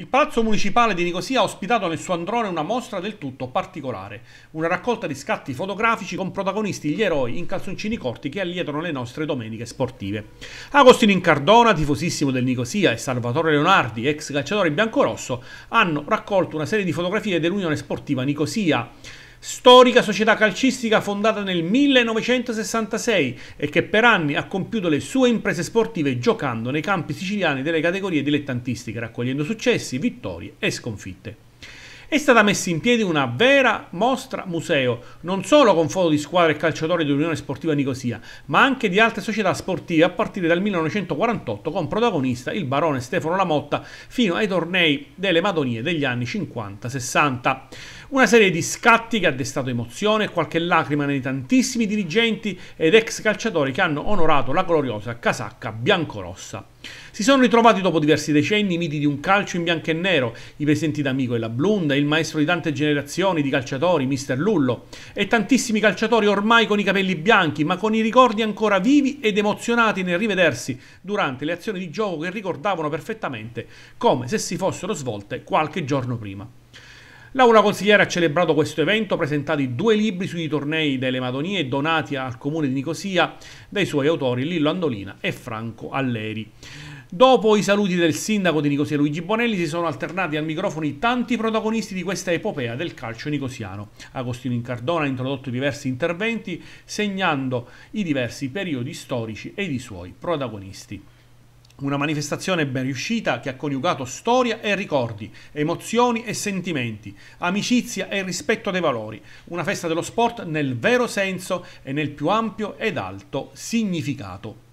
Il Palazzo Municipale di Nicosia ha ospitato nel suo androne una mostra del tutto particolare, una raccolta di scatti fotografici con protagonisti gli eroi in calzoncini corti che allietano le nostre domeniche sportive. Agostino Incardona, tifosissimo del Nicosia, e Salvatore Leonardi, ex calciatore biancorosso, hanno raccolto una serie di fotografie dell'Unione Sportiva Nicosia storica società calcistica fondata nel 1966 e che per anni ha compiuto le sue imprese sportive giocando nei campi siciliani delle categorie dilettantistiche, raccogliendo successi, vittorie e sconfitte. È stata messa in piedi una vera mostra museo, non solo con foto di squadre e calciatori dell'Unione Sportiva Nicosia, ma anche di altre società sportive a partire dal 1948 con protagonista il barone Stefano Lamotta fino ai tornei delle Madonie degli anni 50-60. Una serie di scatti che ha destato emozione e qualche lacrima nei tantissimi dirigenti ed ex calciatori che hanno onorato la gloriosa casacca biancorossa. Si sono ritrovati dopo diversi decenni i miti di un calcio in bianco e nero, i presenti d'amico e la Blunda, il maestro di tante generazioni di calciatori, Mister Lullo, e tantissimi calciatori ormai con i capelli bianchi, ma con i ricordi ancora vivi ed emozionati nel rivedersi durante le azioni di gioco che ricordavano perfettamente come se si fossero svolte qualche giorno prima. Laura Consigliere ha celebrato questo evento presentati due libri sui tornei delle Madonie donati al comune di Nicosia dai suoi autori Lillo Andolina e Franco Alleri. Dopo i saluti del sindaco di Nicosia Luigi Bonelli si sono alternati al microfono i tanti protagonisti di questa epopea del calcio nicosiano. Agostino Incardona ha introdotto diversi interventi segnando i diversi periodi storici e i suoi protagonisti. Una manifestazione ben riuscita che ha coniugato storia e ricordi, emozioni e sentimenti, amicizia e rispetto dei valori. Una festa dello sport nel vero senso e nel più ampio ed alto significato.